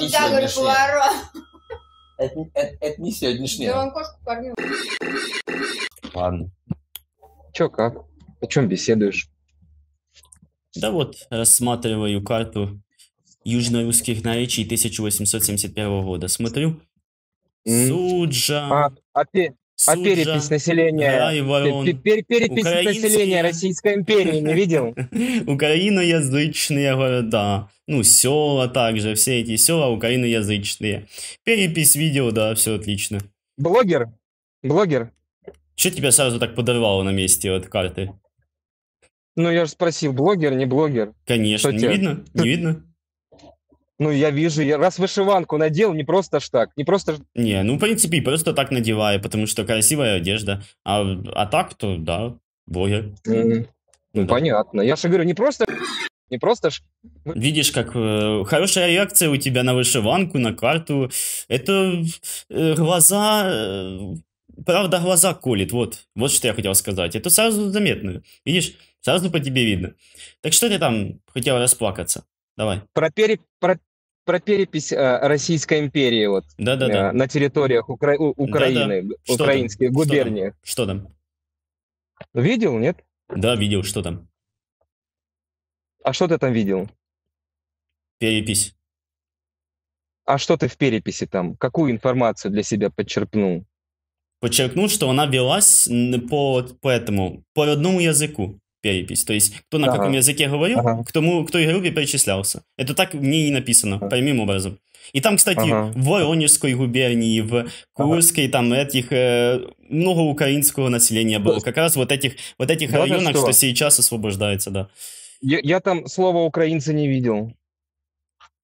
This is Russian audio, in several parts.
не туда, говорю, поворот. Это, это, это не сегодняшнее. Да он кошку кормил. Ладно. Чё, как? О чем беседуешь? Да вот, рассматриваю карту южно-русских наречий 1871 года. Смотрю, Суджа... А, опять, а Суджа. А перепись населения, да, его, он... пер, перепись Украинские... населения Российской империи не видел? Украиноязычные города, ну, села также, все эти села украиноязычные. Перепись видео, да, все отлично. Блогер? Блогер? Че тебя сразу так подорвало на месте от карты? Ну, я же спросил, блогер, не блогер? Конечно, Что не тебе? видно, не видно. Ну, я вижу, я раз вышиванку надел, не просто ж так, не просто... Не, ну, в принципе, просто так надеваю, потому что красивая одежда. А, а так, то да, блогер. Mm-hmm. Ну, да. понятно. Я же говорю, не просто... Не просто ж... Видишь, как э, хорошая реакция у тебя на вышиванку, на карту. Это э, глаза... Э, правда, глаза колет. Вот, вот что я хотел сказать. Это сразу заметно. Видишь, сразу по тебе видно. Так что ты там хотел расплакаться? Давай. Про, пере... про про перепись э, Российской империи вот, да, да, да. на территориях Укра... Украины, да, да. украинских губерниях. Что там? Что там? Видел, нет? Да, видел, что там. А что ты там видел? Перепись. А что ты в переписи там? Какую информацию для себя подчеркнул? Подчеркнул, что она велась по, по этому, по родному языку перепись. То есть, кто на ага. каком языке говорил, ага. к тому, к той группе перечислялся. Это так мне и написано, ага. прямым образом. И там, кстати, ага. в Воронежской губернии, в Курской, ага. там этих э, много украинского населения было. Как раз вот этих, вот этих да, районах, что? что сейчас освобождается, да. Я, я там слова украинцы не видел.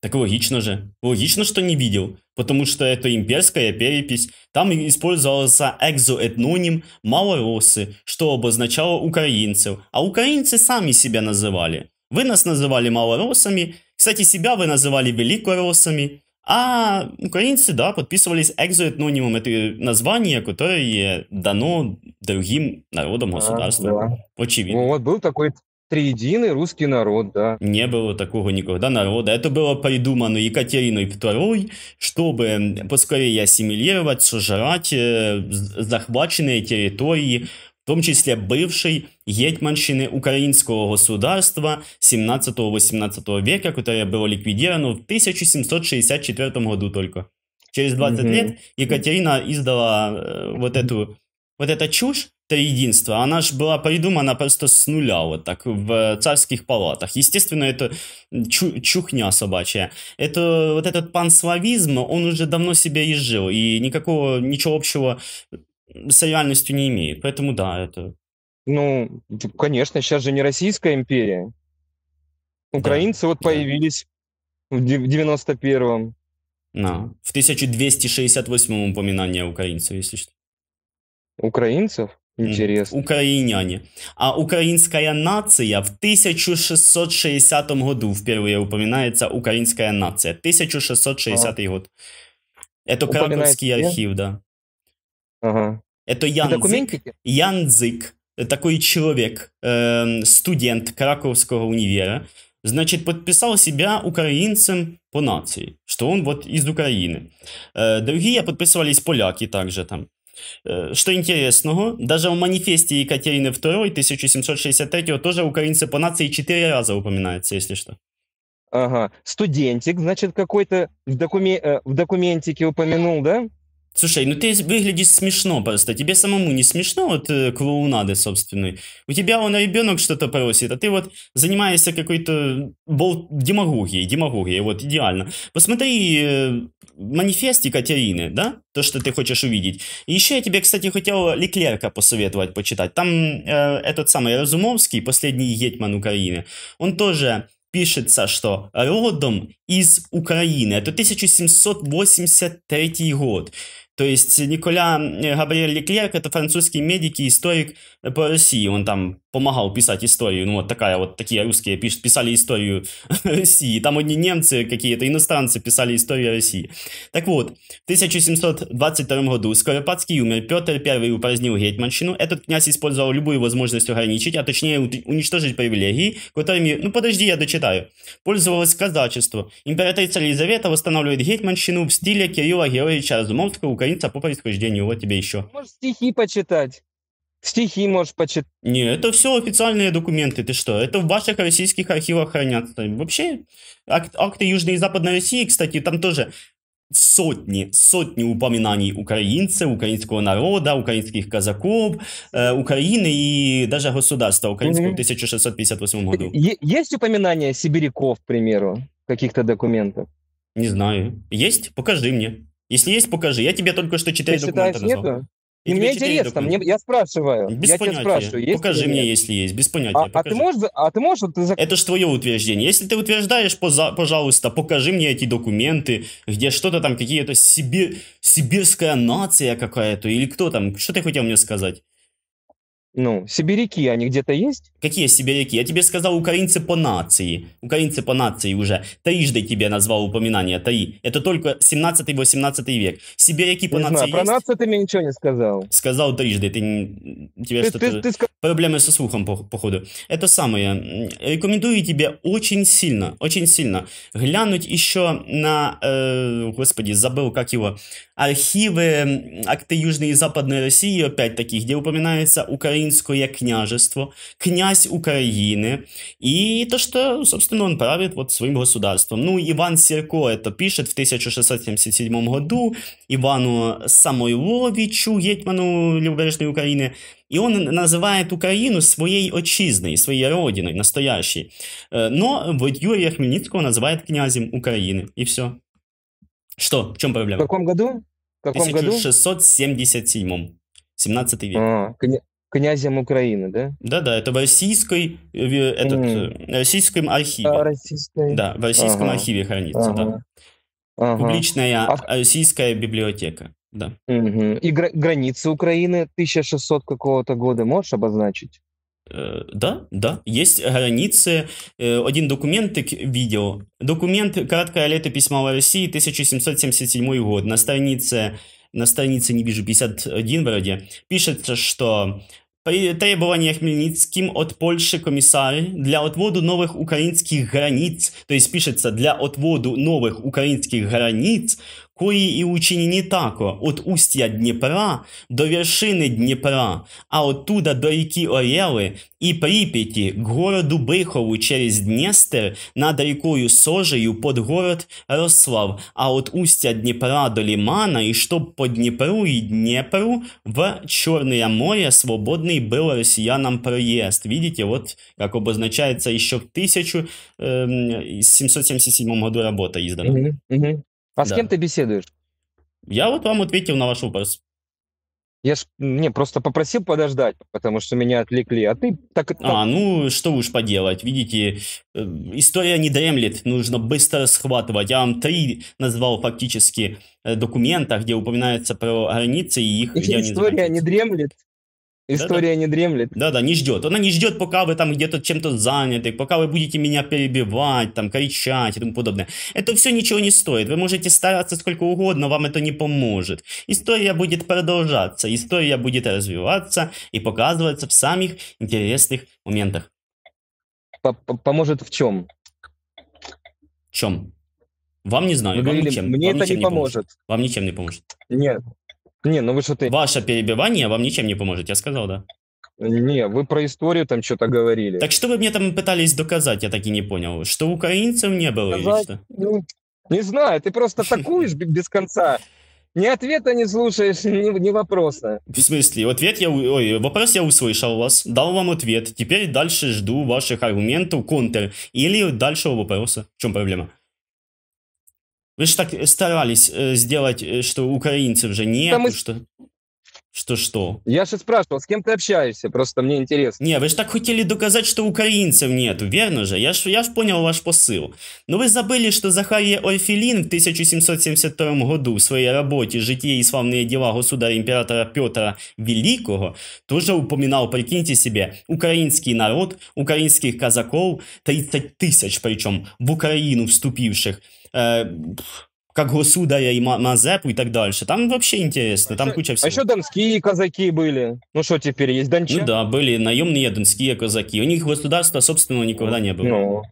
Так логично же. Логично, что не видел, потому что это имперская перепись. Там использовался экзоэтноним «малоросы», что обозначало украинцев, а украинцы сами себя называли. Вы нас называли малоросами, кстати, себя вы называли великоросами, а украинцы, да, подписывались экзоэтнонимом, это название, которое дано другим народам государства. А, да. Очевидно. Ну вот был такой Триединый русский народ, да. Не было такого никогда народа. Это было придумано Екатериной II, чтобы поскорее ассимилировать, сожрать э, захваченные территории, в том числе бывшей гетьманщины украинского государства 17-18 века, которое было ликвидировано в 1764 году только. Через 20 mm лет Екатерина издала э, вот эту вот эта чушь, триединства, она же была придумана просто с нуля, вот так, в царских палатах. Естественно, это чу- чухня собачья. Это, вот этот панславизм, он уже давно себя изжил, и никакого, ничего общего с реальностью не имеет. Поэтому да, это... Ну, конечно, сейчас же не Российская империя. Украинцы да. вот появились в 91-м. Да. В 1268-м упоминание украинцев, если что. Украинцев? Інтересно. Україняні. А украинская нация в 1660 году впервые упоминается украинская нация. 1660 а. год. Это Краковский архив, да. Ага. Это Янзик. Янзик. Такой человек, э, студент Краковского универа, значит, подписал себя украинцем по нации, что он вот из Украины. Э, другие подписывались поляки также там. Э, что интересного, даже в манифесте Екатерины II 1763 тоже украинцы по нации четыре раза упоминаются, если что. Ага, студентик, значит, какой-то в, докуме... Э, в документике упомянул, да? Слушай, ну ты выглядишь смешно просто. Тебе самому не смешно от э, клоунады собственной? У тебя он ребенок что-то просит, а ты вот занимаешься какой-то бол... демагогией, демагогией, вот идеально. Посмотри э, манифест Екатерины, да? То, что ты хочешь увидеть. И еще я тебе, кстати, хотел Леклерка посоветовать почитать. Там э, этот самый Разумовский, последний гетман Украины, он тоже пишется, что родом из Украины. Это 1783 год. То есть Николя э, Габриэль Леклерк – это французский медик и историк по России, он там помогал писать историю, ну вот такая вот, такие русские пиш, писали историю России, там одни немцы какие-то, иностранцы писали историю России. Так вот, в 1722 году Скоропадский умер, Петр I упразднил гетьманщину. этот князь использовал любую возможность ограничить, а точнее уничтожить привилегии, которыми, ну подожди, я дочитаю, пользовалось казачество. Императрица Елизавета восстанавливает гетьманщину в стиле Кирилла Георгиевича Разумовского, украинца по происхождению, вот тебе еще. Можешь стихи почитать. Стихи можешь почитать. Не, это все официальные документы, ты что? Это в ваших российских архивах хранятся. Вообще, ак- акты Южной и Западной России, кстати, там тоже сотни, сотни упоминаний украинцев, украинского народа, украинских казаков, э, Украины и даже государства украинского в 1658 году. Е- есть упоминания сибиряков, к примеру, каких-то документов? Не знаю. Есть? Покажи мне. Если есть, покажи. Я тебе только что четыре Ты документа назвал. И мне интересно, мне, я спрашиваю. Без я понятия. Тебя спрашиваю, есть Покажи мне, нет? если есть. Без понятия. А, а ты можешь... А ты можешь ты зак... Это же твое утверждение. Если ты утверждаешь, пожалуйста, покажи мне эти документы, где что-то там, какие-то сибир, сибирская нация какая-то, или кто там, что ты хотел мне сказать? Ну, сибиряки, они где-то есть? Какие сибиряки? Я тебе сказал украинцы по нации. Украинцы по нации уже. Трижды тебе назвал упоминание, три. Это только 17-18 век. Сибиряки по не нации знаю, про есть? нацию ты мне ничего не сказал. Сказал трижды, ты... Тебе ты, что ты, ты ск... Проблемы со слухом, по, походу. Это самое. Рекомендую тебе очень сильно, очень сильно глянуть еще на... Э, господи, забыл, как его... Архивы акты Южной и Западной России, опять-таки, где упоминается украинцы Украинское княжество, князь України, И то, что, собственно, он правит вот своим государством. Ну, Іван Сірко это пишет в 1677 году Івану Самойловичу, гетьману Левобережной Украины, и он называет Україну своєю отчизной, своєю родиной, настоящей. Но вот Юрия Хмельницкого называет князем Украины. И все. Что? В чем проблема? В каком году? В каком 1677. 17 век. А, кня... князем Украины, да? Да-да, это в российской, э, э, этот, mm. российском архиве. А, российской... Да, в российском ага. архиве хранится, ага. да. Ага. Публичная а... российская библиотека, да. Угу. И гра- границы Украины 1600 какого-то года можешь обозначить? Да, да, есть границы. Один документ, видео. Документ «Краткое летопись Малой России» 1777 год. На странице, на странице не вижу, 51 вроде, пишется, что при требовании Хмельницким от Польши комиссары для отводу новых украинских границ, то есть пишется для отводу новых украинских границ, кої і учинені тако, от устья Дніпра до вершини Дніпра, а оттуда до реки Орели и Припяти к городу Быхову через Дністер над рекою Сожею под город Рослав, а от устья Дніпра до Лимана и чтоб по Дніпру и Дніпру, в Черное море свободный был Росіянам проезд. Видите, вот как обозначается еще в 1777 ем, году работа издана. Mm-hmm. А да. с кем ты беседуешь? Я вот вам ответил на ваш вопрос. Я ж не просто попросил подождать, потому что меня отвлекли, а ты так... А, так... А, ну что уж поделать, видите, э, история не дремлет, нужно быстро схватывать. Я вам три назвал фактически э, документа, где упоминается про границы и их... История не дремлет. История да, не дремлет. Да-да, не ждет. Она не ждет, пока вы там где-то чем-то заняты, пока вы будете меня перебивать, там, кричать и тому подобное. Это все ничего не стоит. Вы можете стараться сколько угодно, вам это не поможет. История будет продолжаться, история будет развиваться и показываться в самых интересных моментах. Поможет в чем? В чем? Вам не знаю, вы вам говорили, ничем. Мне вам это ничем не поможет. не поможет. Вам ничем не поможет. Нет, не, ну вы что-то... Ваше перебивание вам ничем не поможет, я сказал, да? Не, вы про историю там что-то говорили. Так что вы мне там пытались доказать, я так и не понял. Что украинцев не было Сказать, или что? Ну, не знаю, ты просто атакуешь без конца. Ни ответа не слушаешь, ни, ни вопроса. В смысле, ответ я, ой, вопрос я услышал у вас, дал вам ответ. Теперь дальше жду ваших аргументов, контр или дальше вопроса. В чем проблема? Вы же так э, старались э, сделать, э, что украинцев же нет, мы... что... Что-что? Я же спрашивал, с кем ты общаешься, просто мне интересно. Не, вы же так хотели доказать, что украинцев нету, верно же? Я ж, я ж понял ваш посыл. Но вы забыли, что Захария Ойфелин в 1772 году в своей работе «Житие и славные дела государя-императора Петра Великого» тоже упоминал, прикиньте себе, украинский народ, украинских казаков, 30 тысяч причем, в Украину вступивших – э, как Госудая и Мазепу и так дальше. Там вообще интересно, а там еще, куча всего. А еще донские казаки были. Ну что теперь, есть ну дончане? Ну да, были наемные донские казаки. У них государства, собственно, никогда не было. Ну,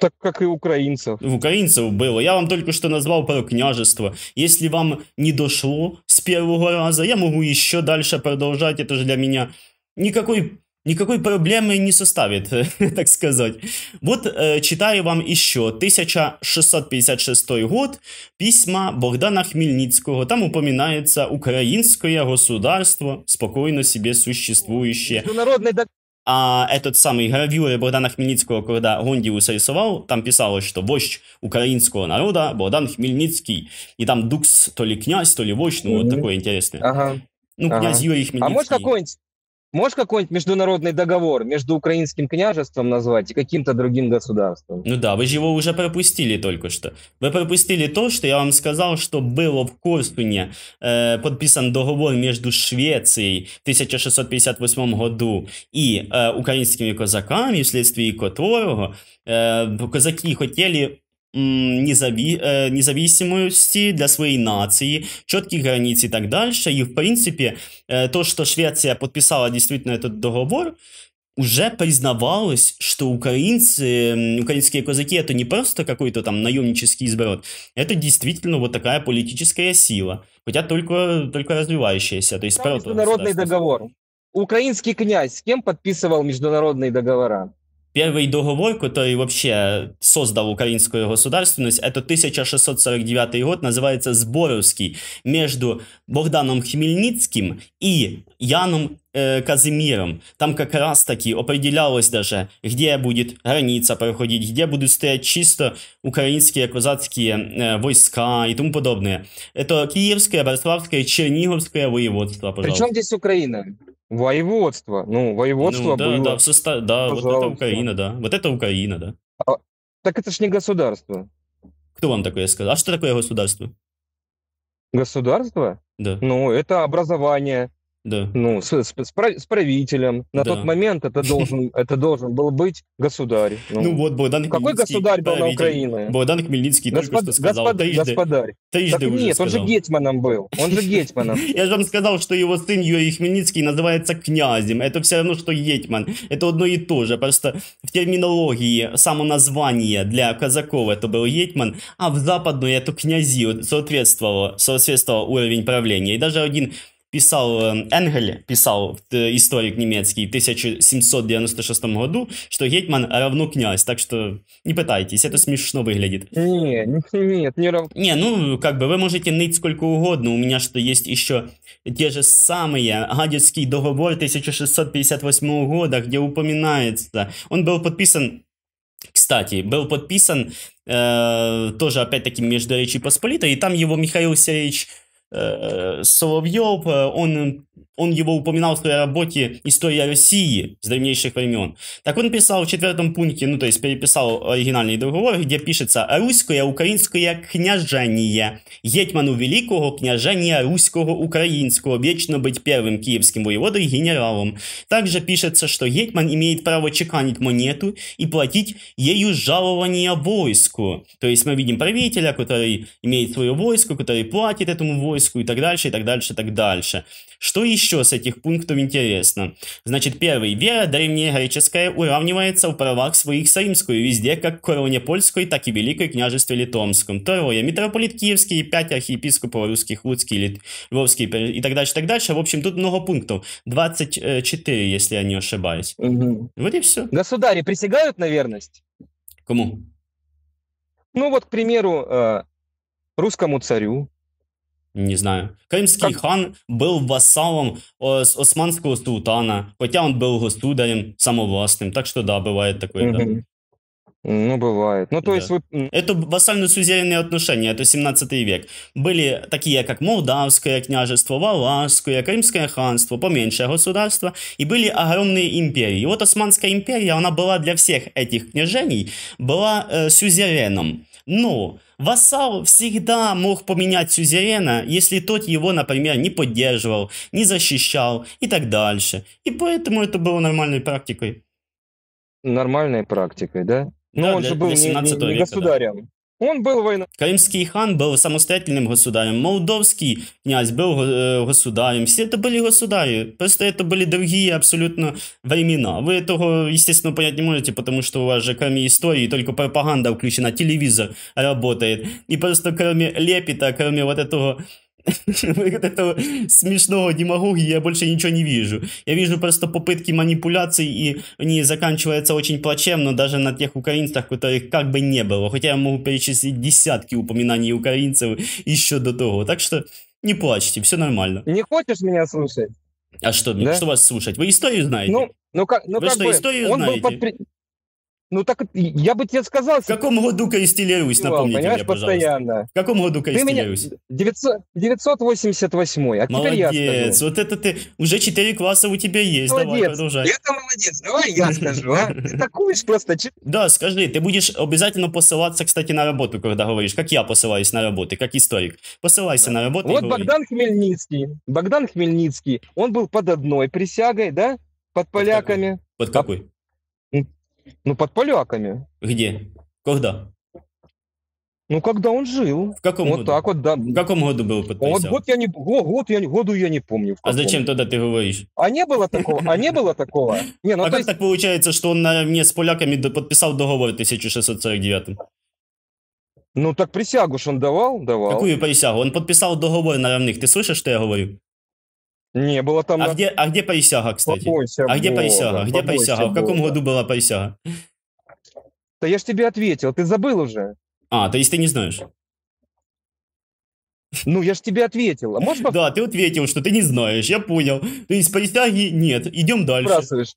так как и украинцев. Украинцев было. Я вам только что назвал про княжество. Если вам не дошло с первого раза, я могу еще дальше продолжать. Это же для меня никакой никакой проблемы не составит, так сказать. Вот э, читаю вам еще 1656 год, письма Богдана Хмельницкого. Там упоминается украинское государство, спокойно себе существующее. Международный а этот самый гравюр Богдана Хмельницкого, когда Гондиус рисовал, там писалось, что вождь украинского народа Богдан Хмельницкий. И там Дукс то ли князь, то ли вождь, ну mm-hmm. вот такое интересное. Ага. Ну, ага. Юрий Хмельницкий. А может какой-нибудь Можешь какой-нибудь международный договор между украинским княжеством назвать и каким-то другим государством? Ну да, вы же его уже пропустили только что. Вы пропустили то, что я вам сказал, что было в Корсуне э, подписан договор между Швецией в 1658 году и э, украинскими казаками, вследствие которого э, козаки хотели незави, э, независимости для своей нации, четких границ и так дальше. И, в принципе, э, то, что Швеция подписала действительно этот договор, уже признавалось, что украинцы, украинские казаки это не просто какой-то там наемнический сброд, это действительно вот такая политическая сила, хотя только, только развивающаяся. То есть международный договор. Украинский князь с кем подписывал международные договора? Первый договор, который вообще создал украинскую государственность, это 1649 год, называется Сборовский, между Богданом Хмельницким и Яном э, Казимиром. Там как раз таки определялось даже, где будет граница проходить, где будут стоять чисто украинские казацкие э, войска и тому подобное. Это Киевское, Бориславское, Черниговское воеводство, пожалуйста. Причем здесь Украина? Воеводство. Ну, воеводство ну, да, было. Да, в состав... да вот это Украина, да. Вот это Украина, да. А, так это ж не государство. Кто вам такое сказал? А что такое государство? Государство? Да. Ну, это образование, да. ну, с, с, с правителем. На да. тот момент это должен, это должен был быть государь. Ну, ну вот Богдан Какой Хмельницкий, государь был да, на Украине? Богдан Хмельницкий Господ, только что сказал. Господ, таижды, господарь. Таижды так нет, сказал. он же гетьманом был. Он же гетьманом. Я же вам сказал, что его сын Юрий Хмельницкий называется князем. Это все равно, что гетьман. Это одно и то же. Просто в терминологии само название для казаков это был гетьман, а в западной это князи соответствовало, соответствовал уровень правления. И даже один писал э, Энгель, писал э, историк немецкий в 1796 году, что гетман равно князь, так что не пытайтесь, это смешно выглядит. Нет, нет, не равно. Не, ну, как бы вы можете ныть сколько угодно, у меня что есть еще те же самые, Гадецкий договор 1658 года, где упоминается, он был подписан кстати, был подписан э, тоже, опять-таки, между Речи Посполитой, и там его Михаил Сергеевич Э, э, Соловьев, э, он он его упоминал в своей работе «История России с древнейших времен». Так он писал в четвертом пункте, ну то есть переписал оригинальный договор, где пишется «Руськое украинское княжение, гетьману великого княжения русского украинского, вечно быть первым киевским воеводой генералом». Также пишется, что гетьман имеет право чеканить монету и платить ею жалование войску. То есть мы видим правителя, который имеет свое войско, который платит этому войску и так дальше, и так дальше, и так дальше. Что еще с этих пунктов интересно? Значит, первый. Вера древнегреческая уравнивается в правах своих с римскую везде, как в короне польской, так и Великой княжестве литомском. Второе. Митрополит Киевский, пять архиепископов русских, Луцкий, Литвовский и так дальше, так дальше. В общем, тут много пунктов. 24, э, если я не ошибаюсь. Угу. Вот и все. Государи присягают на верность? Кому? Ну вот, к примеру, э, русскому царю, не знаю. Крымский как? хан был вассалом ос- османского султана, хотя он был государем самовластным. Так что да, бывает такое. Угу. Да. Ну, бывает. Ну, то да. есть вы... Это вассально-сузеренные отношения, это 17 век. Были такие, как Молдавское княжество, Валашское, Крымское ханство, поменьше государства, и были огромные империи. И вот Османская империя, она была для всех этих княжений, была э, сюзереном. Но вассал всегда мог поменять сюзерена, если тот его, например, не поддерживал, не защищал и так дальше. И поэтому это было нормальной практикой. Нормальной практикой, да? Но ну, да, он же был не, не, не государем. да. Он был война. Крымский хан был самостоятельным государем, молдовский князь был э, государем. Все это были государи, просто это были другие абсолютно времена. Вы этого, естественно, понять не можете, потому что у вас же кроме истории только пропаганда включена, телевизор работает. И просто кроме лепета, кроме вот этого вот этого смешного демагогии я больше ничего не вижу. Я вижу просто попытки манипуляций, и они заканчиваются очень плачевно даже на тех украинцах, которых как бы не было. Хотя я могу перечислить десятки упоминаний украинцев еще до того. Так что не плачьте, все нормально. Не хочешь меня слушать? А что, ну, да? что вас слушать? Вы историю знаете? Ну, ну как, ну Вы как что, бы, историю он знаете? Был под... Ну так я бы тебе сказал... В каком году кайстелерусь, напомните мне, пожалуйста. постоянно. В каком году кайстелерусь? 988 а Молодец, я скажу. вот это ты... Уже 4 класса у тебя есть, молодец. давай продолжай. Это молодец, давай я скажу, а? Ты такуешь просто... Да, скажи, ты будешь обязательно посылаться, кстати, на работу, когда говоришь, как я посылаюсь на работу, как историк. Посылайся на работу Вот Богдан Хмельницкий, Богдан Хмельницкий, он был под одной присягой, да, под поляками. Под какой? Ну, под поляками. Где? Когда? Ну, когда он жил. В каком вот году? так вот, да. В каком году был подписан? Вот год я не, год, год я, году я не помню. А зачем тогда ты говоришь? А не было такого, а не было такого. Не, ну, а как есть... так получается, что он мне с поляками подписал договор в 1649 Ну, так присягу ж он давал, давал. Какую присягу? Он подписал договор наравных, ты слышишь, что я говорю? Не, было там... А, на... где, а где присяга, кстати? Побойся а где Бога, присяга? Где присяга? В каком году была присяга? Да я же тебе ответил, ты забыл уже. А, то есть ты не знаешь? Ну, я же тебе ответил. А можешь Да, ты ответил, что ты не знаешь, я понял. То есть присяги нет, идем дальше.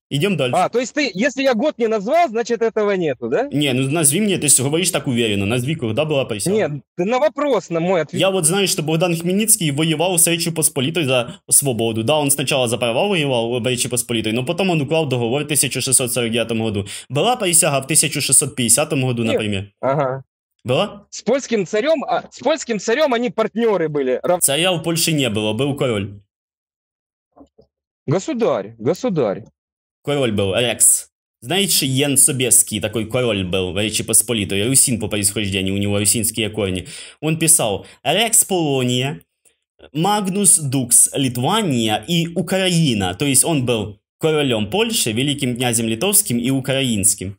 Идем дальше. А, то есть ты, если я год не назвал, значит этого нету, да? Не, ну назви мне, ты говоришь так уверенно, Назви, когда была присяга. Нет, ты на вопрос на мой ответ. Я вот знаю, что Богдан Хмельницкий воевал с Речью Посполитой за свободу. Да, он сначала за права воевал в Речи Посполитой, но потом он уклал договор в 1649 году. Была присяга в 1650 году, нет. например. Ага. Да? С польским царем, а, с польским царем они партнеры были. Царя в Польше не было, был король. Государь, государь. Король был, Рекс. Знаете, Ян Собеский, такой король был в Речи Посполитой, русин по происхождению, у него русинские корни. Он писал «Рекс Полония», «Магнус Дукс Литвания» и «Украина». То есть он был королем Польши, великим князем литовским и украинским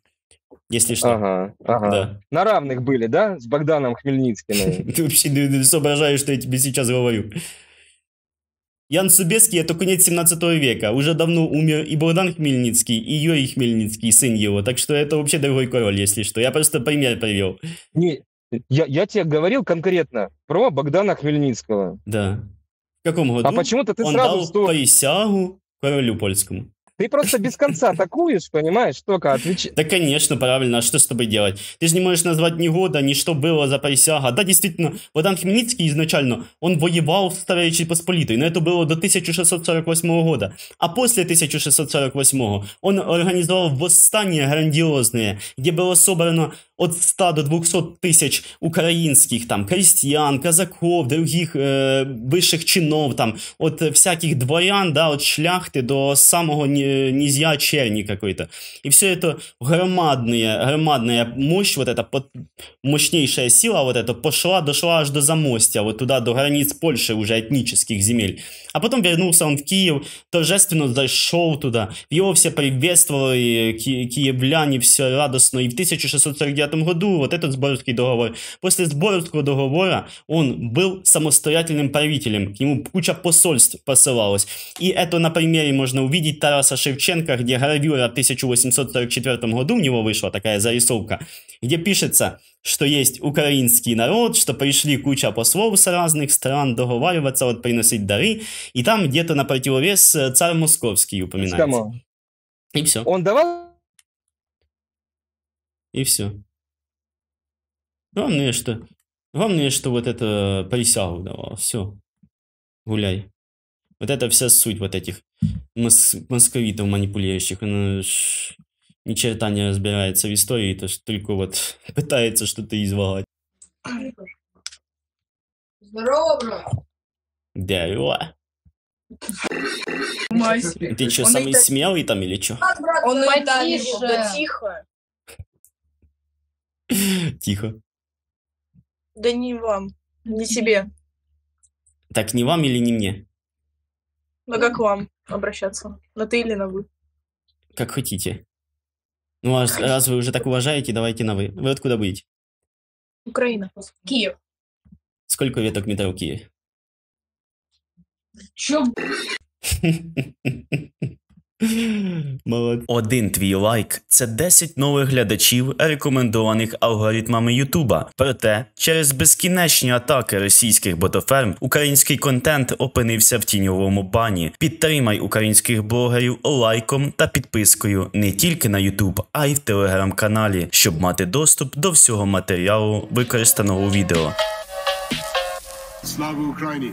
если что. Ага, ага. Да. На равных были, да, с Богданом Хмельницким? Ты вообще не соображаешь, что я тебе сейчас говорю. Ян Собеский – это конец 17 века. Уже давно умер и Богдан Хмельницкий, и Юрий Хмельницкий, сын его. Так что это вообще другой король, если что. Я просто пример привел. Не, я, я тебе говорил конкретно про Богдана Хмельницкого. Да. В каком году а почему-то ты он сразу дал что... присягу королю польскому? Ты просто без конца атакуешь, понимаешь, только отвечаешь. Да, конечно, правильно, а что с тобой делать? Ты же не можешь назвать ни года, ни что было за присяга. Да, действительно, Богдан Хмельницкий изначально, он воевал в Старой Речи Посполитой, но это было до 1648 года. А после 1648 он организовал восстание грандиозное, где было собрано от 100 до 200 тисяч українських там крістіян, казаков, других е, э, вищих чинов, там от всяких дворян, да, от шляхти до самого нізя черни какой-то. И все это громадная, громадная мощь, вот эта мощнейшая сила вот эта пошла, дошла аж до замостя, вот туда, до границ Польши уже этнических земель. А потом вернулся он в Киев, торжественно зашел туда, его все приветствовали, ки киевляне все радостно, и в 1649 1999 году, вот этот Сборовский договор. После Сборовского договора он был самостоятельным правителем, к нему куча посольств посылалась. И это на примере можно увидеть Тараса Шевченко, где гравюра в 1844 году у него вышла такая зарисовка, где пишется, что есть украинский народ, что пришли куча послов с разных стран договариваться, вот приносить дары, и там где-то на противовес э, царь московский упоминается. И все. Он давал? И все. Главное, что... Главное, что вот это присягу давал. Все. Гуляй. Вот это вся суть вот этих мос московитов манипулирующих. Она ж ни черта не разбирается в истории, то что только вот пытается что-то изволать. Здорово, бро! Здорово! А ты что, самый это... смелый там или что? Он потише. Да тихо. Тихо. Да не вам, не тебе. Так не вам или не мне? Ну как вам обращаться? На ты или на вы? Как хотите. Ну а раз вы уже так уважаете, давайте на вы. Вы откуда будете? Украина. Киев. Сколько веток метро в Киеве? Чё? Молодець. Один твій лайк це 10 нових глядачів, рекомендованих алгоритмами Ютуба. Проте через безкінечні атаки російських ботоферм український контент опинився в тіньовому бані. Підтримай українських блогерів лайком та підпискою не тільки на Ютуб, а й в телеграм-каналі, щоб мати доступ до всього матеріалу використаного у відео. Слава Україні!